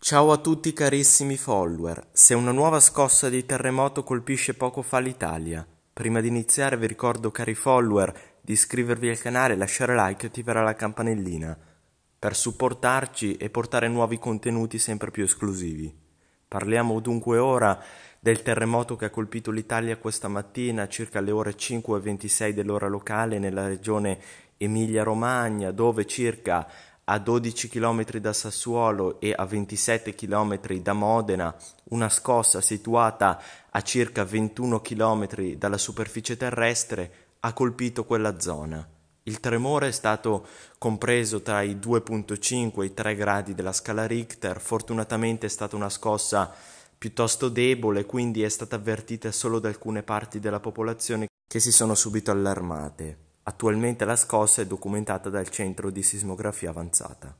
Ciao a tutti carissimi follower, se una nuova scossa di terremoto colpisce poco fa l'Italia, prima di iniziare vi ricordo cari follower di iscrivervi al canale, lasciare like e attivare la campanellina per supportarci e portare nuovi contenuti sempre più esclusivi. Parliamo dunque ora del terremoto che ha colpito l'Italia questa mattina circa le ore 5.26 dell'ora locale nella regione Emilia-Romagna dove circa a 12 km da Sassuolo e a 27 km da Modena, una scossa situata a circa 21 km dalla superficie terrestre ha colpito quella zona. Il tremore è stato compreso tra i 2.5 e i 3 gradi della scala Richter, fortunatamente è stata una scossa piuttosto debole, quindi è stata avvertita solo da alcune parti della popolazione che si sono subito allarmate. Attualmente la scossa è documentata dal Centro di Sismografia Avanzata.